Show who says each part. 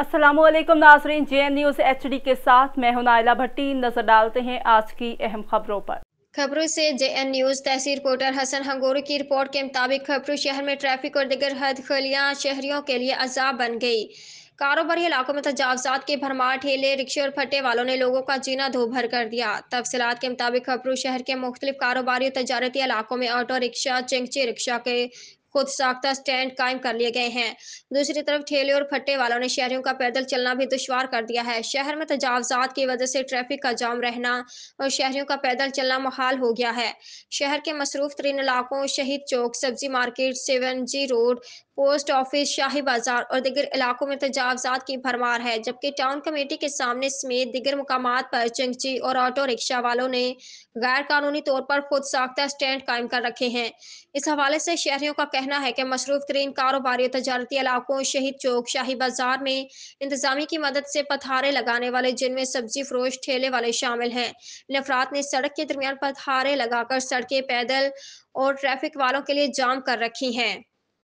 Speaker 1: असलम नाजरीन J N news H D के साथ मैं हूं नायला भट्टी नजर डालते हैं आज की अहम खबरों पर खबरों से जे एन न्यूज़ तहसील पोर्टर हसन हंगोर की रिपोर्ट के मुताबिक खबरों शहर में ट्रैफिक और दिगर हद खलियाँ शहरियों के लिए अजाब बन गई कारोबारी इलाकों में तजावजात के भरमार ठेले रिक्शे और फटे वालों ने लोगों का जीना धो भर कर दिया तफसलत के मुताबिक खबरू शहर के मुख्तलिफ कारोबारी और तजारती इलाकों में ऑटो रिक्शा चिंगची रिक्शा के खुद साख्ता स्टैंड कायम कर लिए गए हैं दूसरी तरफ ठेले और फट्टे वालों ने शहरों का पैदल चलना भी दुशवार कर दिया है शहर में तजावजात की वजह से ट्रैफिक का जाम रहना और शहरों का पैदल चलना महाल हो गया है शहर के मसरूफ तरीन इलाकों शहीद चौक सब्जी market seven G road post office Shahi Bazaar और दिगर इलाकों में तजावजात की भरमार है जबकि टाउन कमेटी के सामने समेत दिगर मुकाम पर चंगची और ऑटो रिक्शा वालों ने गैर कानूनी तौर पर खुद साख्ता स्टैंड कायम कर रखे हैं इस हवाले से शहरों का कहना है कि मसरूफ तरीन कारोबारी तजारती इलाकों शहीद चौक शाही बाजार में इंतजामी की मदद से पथारे लगाने वाले जिनमें सब्जी फरोश ठेले वाले शामिल हैं नफरात ने सड़क के दरमियान पथारे लगाकर सड़कें पैदल और ट्रैफिक वालों के लिए जाम कर रखी हैं